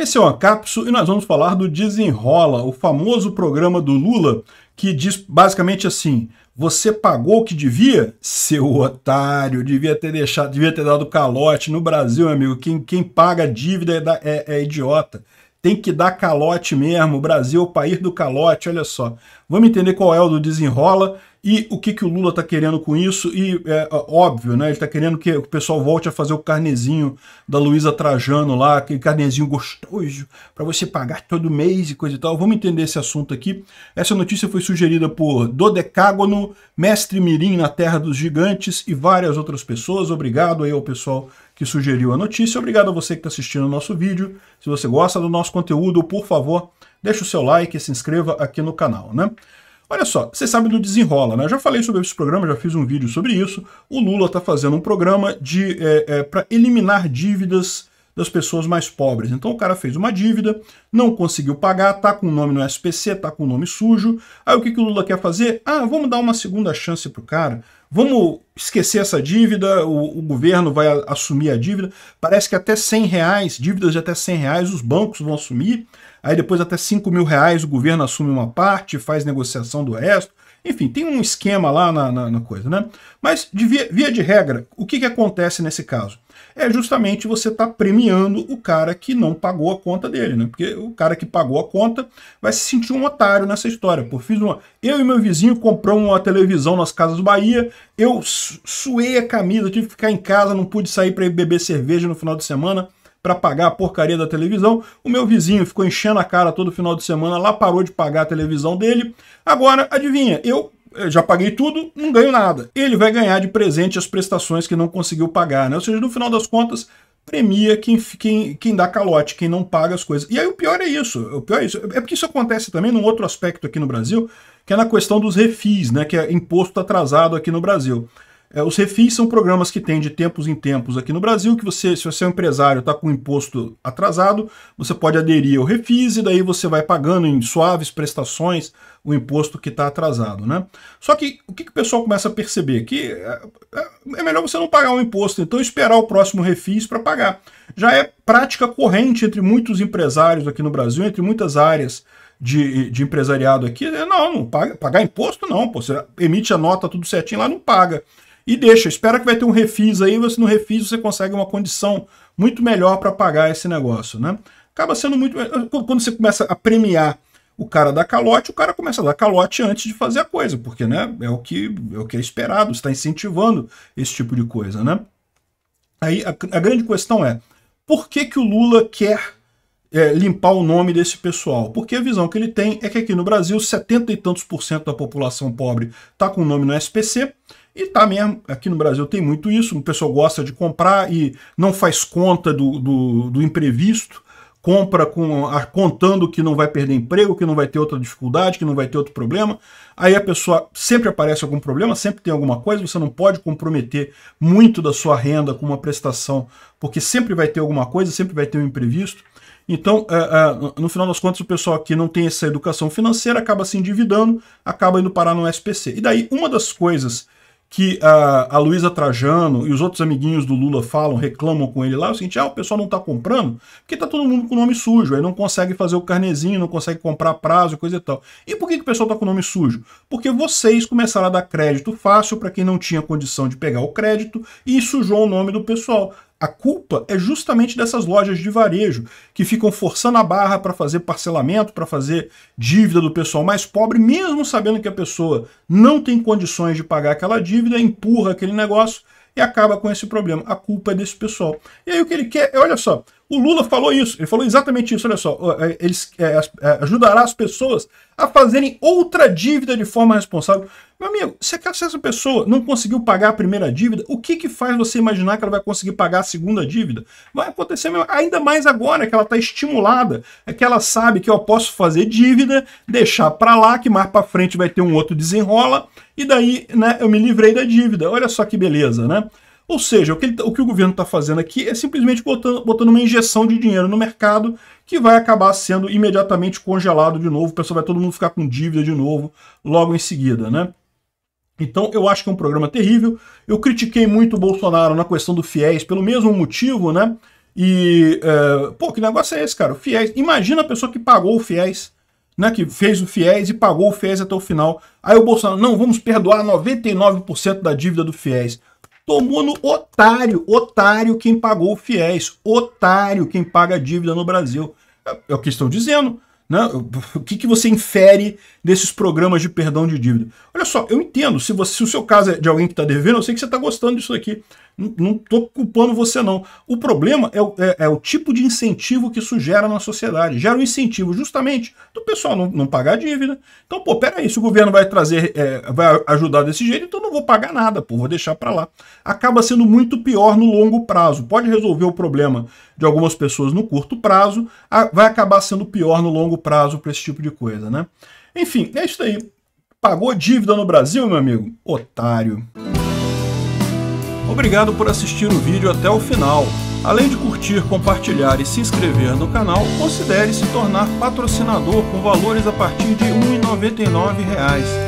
Esse é o Acapso e nós vamos falar do Desenrola, o famoso programa do Lula, que diz basicamente assim: você pagou o que devia? Seu otário, devia ter deixado, devia ter dado calote. No Brasil, amigo, quem, quem paga dívida é, é, é idiota. Tem que dar calote mesmo. O Brasil é o país do calote, olha só. Vamos entender qual é o do Desenrola e o que, que o Lula está querendo com isso? E é óbvio, né? Ele está querendo que o pessoal volte a fazer o carnezinho da Luísa Trajano lá, aquele carnezinho gostoso para você pagar todo mês e coisa e tal. Vamos entender esse assunto aqui. Essa notícia foi sugerida por Dodecágono, Mestre Mirim na Terra dos Gigantes e várias outras pessoas. Obrigado aí ao pessoal que sugeriu a notícia. Obrigado a você que está assistindo o nosso vídeo. Se você gosta do nosso conteúdo, por favor, deixe o seu like e se inscreva aqui no canal, né? Olha só, você sabe do desenrola, né? Eu já falei sobre esse programa, já fiz um vídeo sobre isso. O Lula está fazendo um programa de é, é, para eliminar dívidas das pessoas mais pobres. Então o cara fez uma dívida, não conseguiu pagar, tá com o nome no SPC, tá com o nome sujo. Aí o que, que o Lula quer fazer? Ah, vamos dar uma segunda chance pro cara. Vamos esquecer essa dívida, o, o governo vai a, assumir a dívida. Parece que até 100 reais, dívidas de até 100 reais, os bancos vão assumir. Aí depois até 5 mil reais o governo assume uma parte, faz negociação do resto. Enfim, tem um esquema lá na, na, na coisa, né? Mas, de via, via de regra, o que, que acontece nesse caso? É justamente você estar tá premiando o cara que não pagou a conta dele, né? Porque o cara que pagou a conta vai se sentir um otário nessa história. Pô, fiz uma... Eu e meu vizinho compramos uma televisão nas Casas Bahia, eu suei a camisa, tive que ficar em casa, não pude sair para beber cerveja no final de semana para pagar a porcaria da televisão. O meu vizinho ficou enchendo a cara todo final de semana, lá parou de pagar a televisão dele. Agora, adivinha, eu eh, já paguei tudo, não ganho nada. Ele vai ganhar de presente as prestações que não conseguiu pagar, né? Ou seja, no final das contas, premia quem, quem, quem dá calote, quem não paga as coisas. E aí o pior é isso, o pior é isso. É porque isso acontece também num outro aspecto aqui no Brasil, que é na questão dos refis, né? Que é imposto atrasado aqui no Brasil. É, os refis são programas que tem de tempos em tempos aqui no Brasil, que você, se você é um empresário, está com imposto atrasado, você pode aderir ao refis e daí você vai pagando em suaves prestações o imposto que está atrasado. Né? Só que o que, que, o pessoal começa a perceber? Que é, é, é melhor você não pagar o imposto, então esperar o próximo refis para pagar. Já é prática corrente entre muitos empresários aqui no Brasil, entre muitas áreas de, de, empresariado aqui, é, não, não paga, pagar imposto não, pô, você emite a nota tudo certinho lá, não paga e deixa. Espera que vai ter um refis aí, você no refis você consegue uma condição muito melhor para pagar esse negócio, né? Acaba sendo muito eh, eh, quando você começa a premiar o cara da calote, o cara começa a dar calote antes de fazer a coisa, porque né, é o que é o que é esperado, está incentivando esse tipo de coisa, né? Aí a, a grande questão é por que, que o Lula quer é, limpar o nome desse pessoal? Porque a visão que ele tem é que aqui no Brasil, 70 e tantos por cento da população pobre está com o nome no SPC, e tá mesmo, aqui no Brasil tem muito isso, o pessoal gosta de comprar e não faz conta do, do, do imprevisto, compra com, contando que não vai perder emprego, que não vai ter outra dificuldade, que não vai ter outro problema. Aí a pessoa sempre aparece algum problema, sempre tem alguma coisa, você não pode comprometer muito da sua renda com uma prestação, porque sempre vai ter alguma coisa, sempre vai ter um imprevisto. Então, é, é, no final das contas, o pessoal que não tem essa educação financeira acaba se endividando, acaba indo parar no SPC. E daí, uma das coisas que a, a Luísa Trajano e os outros amiguinhos do Lula falam, reclamam com ele lá, é o seguinte, ah, o pessoal não está comprando, porque está todo mundo com o nome sujo, aí não consegue fazer o carnezinho, não consegue comprar prazo e coisa e tal. E por que, que o pessoal está com o nome sujo? Porque vocês começaram a dar crédito fácil para quem não tinha condição de pegar o crédito e sujou o nome do pessoal. A culpa é justamente dessas lojas de varejo que ficam forçando a barra para fazer parcelamento, para fazer dívida do pessoal mais pobre, mesmo sabendo que a pessoa não tem condições de pagar aquela dívida, empurra aquele negócio e acaba com esse problema. A culpa é desse pessoal. E aí o que ele quer é, olha só, o Lula falou isso, ele falou exatamente isso, olha só, é, eles é, é, ajudará as pessoas a fazerem outra dívida de forma responsável. Meu amigo, se essa pessoa não conseguiu pagar a primeira dívida, o que que faz você imaginar que ela vai conseguir pagar a segunda dívida? Vai acontecer mesmo, ainda mais agora que ela está estimulada, é que ela sabe que eu posso fazer dívida, deixar para lá, que mais para frente vai ter um outro desenrola, e daí né, eu me livrei da dívida. Olha só que beleza, né? Ou seja, o que, ele, tá, o, que o governo está fazendo aqui é simplesmente botando, botando uma injeção de dinheiro no mercado que vai acabar sendo imediatamente congelado de novo, o pessoal vai todo mundo ficar com dívida de novo logo em seguida, né? Então eu acho que é um programa terrível. Eu critiquei muito o Bolsonaro na questão do FIES pelo mesmo motivo, né? E, é, pô, que negócio é esse, cara? O FIES. Imagina a pessoa que pagou o FIES, né? Que fez o FIES e pagou o FIES até o final. Aí o Bolsonaro, não, vamos perdoar 99% da dívida do FIES. Tomou no otário, otário quem pagou o fiéis, otário quem paga a dívida no Brasil. É, é o que estão dizendo. Né? O que, que você infere desses programas de perdão de dívida? Olha só, eu entendo, se, você, se o seu caso é de alguém que está devendo, eu sei que você está gostando disso aqui. Não estou culpando você, não. O problema é o, é, é o, tipo de incentivo que isso gera na sociedade. Gera um incentivo justamente do pessoal não, não pagar dívida. Então, pô, peraí, se o governo vai trazer, é, vai ajudar desse jeito, então não vou pagar nada, pô, vou deixar para lá. Acaba sendo muito pior no longo prazo. Pode resolver o problema de algumas pessoas no curto prazo, vai acabar sendo pior no longo prazo para esse tipo de coisa, né? Enfim, é isso aí. Pagou dívida no Brasil, meu amigo? Otário. Obrigado por assistir o vídeo até o final. Além de curtir, compartilhar e se inscrever no canal, considere se tornar patrocinador com valores a partir de R$ 1,99